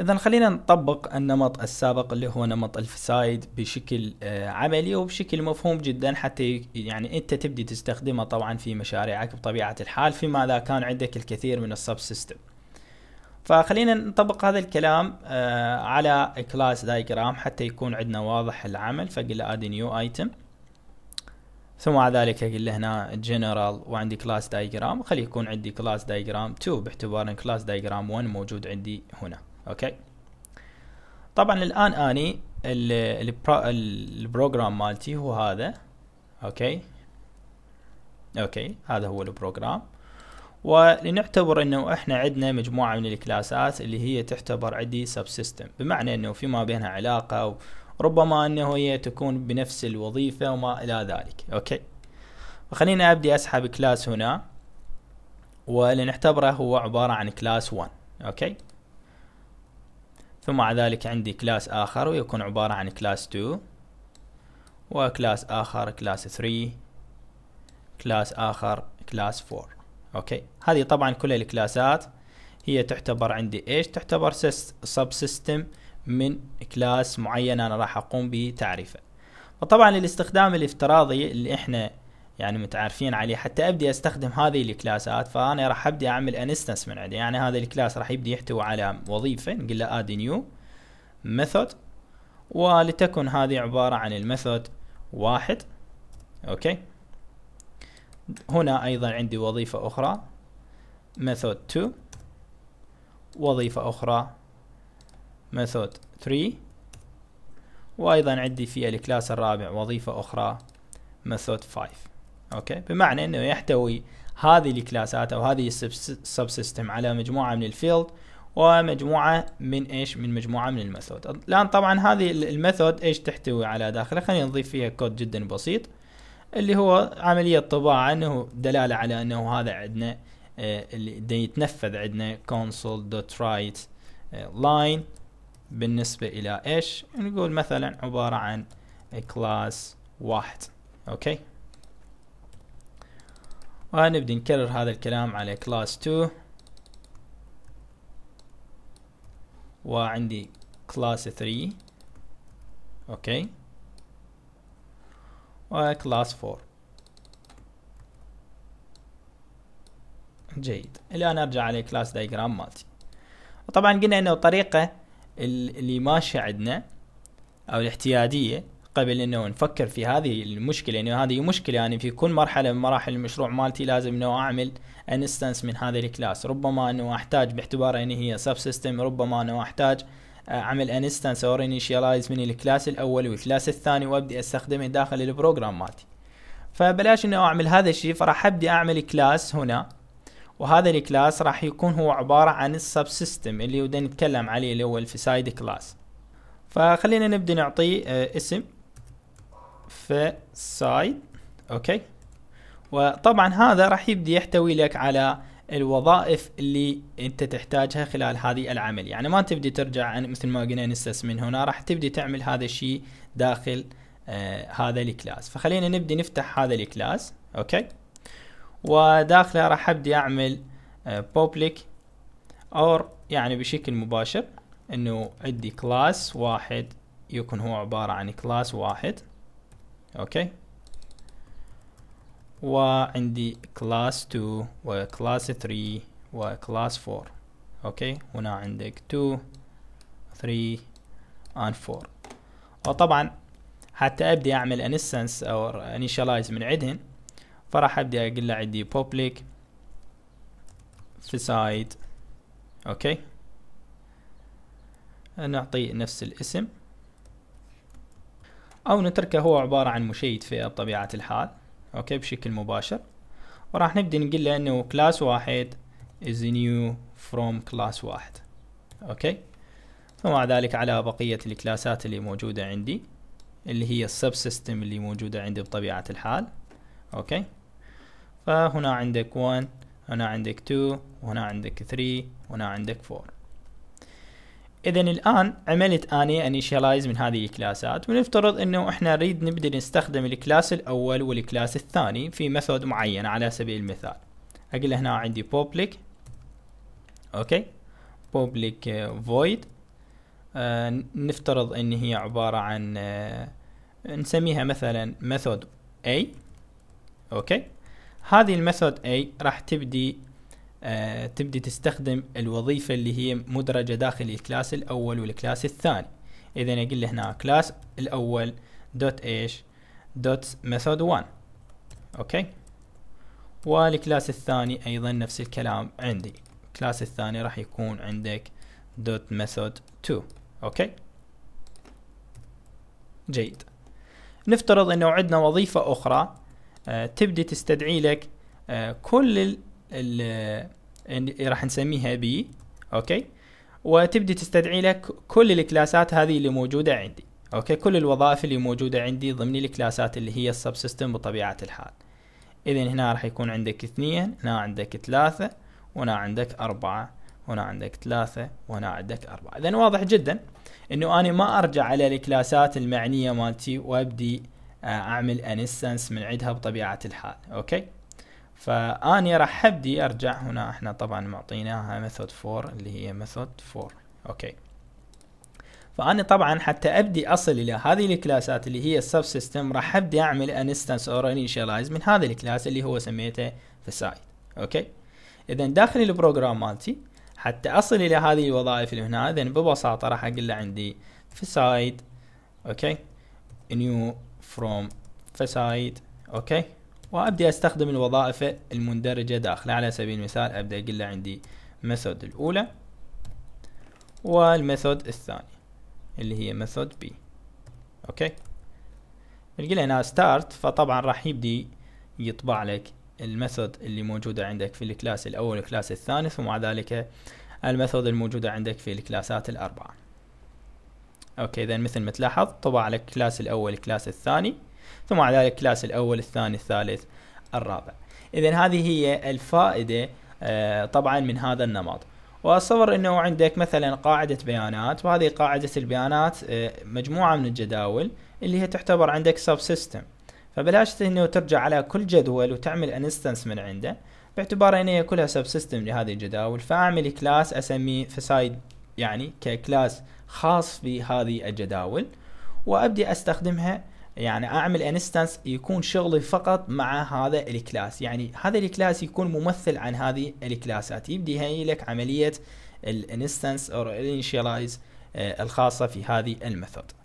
اذا خلينا نطبق النمط السابق اللي هو نمط الفسايد بشكل آه، عملي وبشكل مفهوم جدا حتى يعني انت تبدي تستخدمه طبعا في مشاريعك بطبيعه الحال فيما اذا كان عندك الكثير من السب سيستم فخلينا نطبق هذا الكلام آه، على كلاس دايجرام حتى يكون عندنا واضح العمل فقل له ادي نيو ايتم ثم بعد ذلك اقول له هنا جنرال وعندي كلاس دايجرام خلي يكون عندي كلاس دايجرام 2 باعتبار ان كلاس دايجرام 1 موجود عندي هنا اوكي طبعا الان اني البروجرام مالتي هو هذا اوكي اوكي هذا هو البروجرام ولنعتبر انه احنا عندنا مجموعه من الكلاسات اللي هي تعتبر عندي سب سيستم بمعنى انه في ما بينها علاقه وربما انه هي تكون بنفس الوظيفه وما الى ذلك اوكي فخلينا ابدي اسحب كلاس هنا ولنعتبره هو عباره عن كلاس 1 اوكي ثم مع ذلك عندي كلاس آخر ويكون عبارة عن كلاس 2 وكلاس آخر كلاس 3 كلاس آخر كلاس 4 أوكي هذه طبعا كل الكلاسات هي تعتبر عندي إيش تعتبر سب سيستم من كلاس معين أنا راح أقوم بتعريفه وطبعا الاستخدام الافتراضي اللي إحنا يعني متعارفين عليه حتى ابدي استخدم هذه الكلاسات فانا راح ابدي اعمل انستنس من عندي يعني هذا الكلاس راح يبدي يحتوي على وظيفه نقول له اد نيو ميثود ولتكن هذه عباره عن الميثود واحد اوكي هنا ايضا عندي وظيفه اخرى ميثود 2 وظيفه اخرى ميثود 3 وايضا عندي في الكلاس الرابع وظيفه اخرى ميثود 5 اوكي بمعنى انه يحتوي هذه الكلاسات او هذه السب سيستم على مجموعه من الفيلد ومجموعه من ايش من مجموعه من الميثود الان طبعا هذه الميثود ايش تحتوي على داخله خلينا نضيف فيها كود جدا بسيط اللي هو عمليه طباعه انه دلاله على انه هذا عندنا آه، اللي يتنفذ عندنا console.write_line آه، بالنسبه الى ايش نقول مثلا عباره عن كلاس واحد اوكي ونبدأ نكرر هذا الكلام على class 2 وعندي class 3 اوكي وكلاس 4 جيد الان ارجع على كلاس دايجرام مالتي وطبعا قلنا انه الطريقه اللي ماشيه عندنا او الاحتياديه قبل انه نفكر في هذه المشكله انه هذه مشكله يعني في كل مرحله من مراحل المشروع مالتي لازم انه اعمل انستنس من هذه الكلاس ربما انه احتاج باعتبار ان هي سب سيستم ربما انه احتاج اعمل انستنس اور انيشياليز من الكلاس الاول والكلاس الثاني وابدي استخدمه داخل البروجرام مالتي فبلاش انه اعمل هذا الشيء فراح ابدي اعمل كلاس هنا وهذا الكلاس راح يكون هو عبارة عن السب سيستم اللي بدنا نتكلم عليه اللي هو الفسايد كلاس فخلينا نبدأ نعطيه آه، اسم في سايد اوكي وطبعا هذا راح يبدي يحتوي لك على الوظائف اللي انت تحتاجها خلال هذه العمل يعني ما تبدي ترجع عن مثل ما قلنا نستس من هنا راح تبدي تعمل هذا الشيء داخل آه هذا الكلاس فخلينا نبدي نفتح هذا الكلاس اوكي وداخله راح ابدي اعمل بوبليك آه اور يعني بشكل مباشر انه عندي كلاس واحد يكون هو عبارة عن كلاس واحد اوكي وعندي كلاس 2 وكلاس 3 وكلاس 4 اوكي هنا عندك 2 3 and 4 وطبعا حتى ابدي اعمل انستنس او انيشاليز من عندهن فراح ابدي اقول له عندي public facade اوكي نعطي نفس الاسم او نتركه هو عباره عن مشيت فئه بطبيعه الحال اوكي بشكل مباشر وراح نبدأ نقول له انه كلاس واحد is new from كلاس واحد اوكي ومع ذلك على بقية الكلاسات اللي موجودة عندي اللي هي السب سيستم اللي موجودة عندي بطبيعة الحال اوكي فهنا عندك 1 هنا عندك 2 وهنا عندك 3 وهنا عندك 4 اذا الان عملت اني انيشلايز من هذه الكلاسات ونفترض انه احنا نريد نبدا نستخدم الكلاس الاول والكلاس الثاني في ميثود معين على سبيل المثال اقول له هنا عندي public اوكي public void آه نفترض ان هي عبارة عن آه نسميها مثلا method A اوكي هذه الميثود A راح تبدي آه تبدي تستخدم الوظيفة اللي هي مدرجة داخل الكلاس الأول والكلاس الثاني إذا أقول له هنا كلاس الأول دوت إيش دوت ميثود 1 أوكي والكلاس الثاني أيضا نفس الكلام عندي الكلاس الثاني راح يكون عندك دوت ميثود 2 أوكي جيد نفترض أنه عندنا وظيفة أخرى آه تبدي تستدعي لك آه، كل ال راح نسميها بي اوكي وتبدي تستدعي لك كل الكلاسات هذه اللي موجوده عندي اوكي كل الوظائف اللي موجوده عندي ضمن الكلاسات اللي هي السب سيستم بطبيعه الحال اذا هنا راح يكون عندك اثنين هنا عندك ثلاثه وهنا عندك اربعه هنا عندك ثلاثة وهنا عندك أربعة إذا واضح جدا أنه أنا ما أرجع على الكلاسات المعنية مالتي وأبدي آه، أعمل انستنس من عندها بطبيعة الحال أوكي فاني راح ابدي ارجع هنا احنا طبعا معطيناها ميثود فور اللي هي ميثود فور اوكي فانا طبعا حتى ابدي اصل الى هذه الكلاسات اللي هي السب سيستم راح ابدي اعمل انستنس اور انيشاليز من هذه الكلاس اللي هو سميته فسايد اوكي اذا داخل البروجرام مالتي حتى اصل الى هذه الوظائف اللي هنا اذا ببساطه راح اقول له عندي فسايد اوكي نيو فروم فسايد اوكي وابدي استخدم الوظائف المندرجة داخله على سبيل المثال ابدا اقول له عندي ميثود الاولى والميثود الثاني اللي هي ميثود بي اوكي بنقول له هنا ستارت فطبعا راح يبدي يطبع لك الميثود اللي موجودة عندك في الكلاس الاول والكلاس الثاني ثم بعد ذلك الميثود الموجودة عندك في الكلاسات الاربعة اوكي اذا مثل ما تلاحظ طبع لك كلاس الاول كلاس الثاني ثم بعد ذلك الكلاس الاول الثاني الثالث الرابع اذا هذه هي الفائده آه، طبعا من هذا النمط واصور انه عندك مثلا قاعده بيانات وهذه قاعده البيانات آه، مجموعه من الجداول اللي هي تعتبر عندك سب سيستم فبلاش انه ترجع على كل جدول وتعمل انستنس من عنده باعتبار ان هي كلها سب سيستم لهذه الجداول فاعمل كلاس اسميه فسايد يعني ككلاس خاص بهذه الجداول وابدي استخدمها يعني اعمل انستنس يكون شغلي فقط مع هذا الكلاس يعني هذا الكلاس يكون ممثل عن هذه الكلاسات يبدي هي لك عمليه الانستنس او الانشيالايز الخاصه في هذه الميثود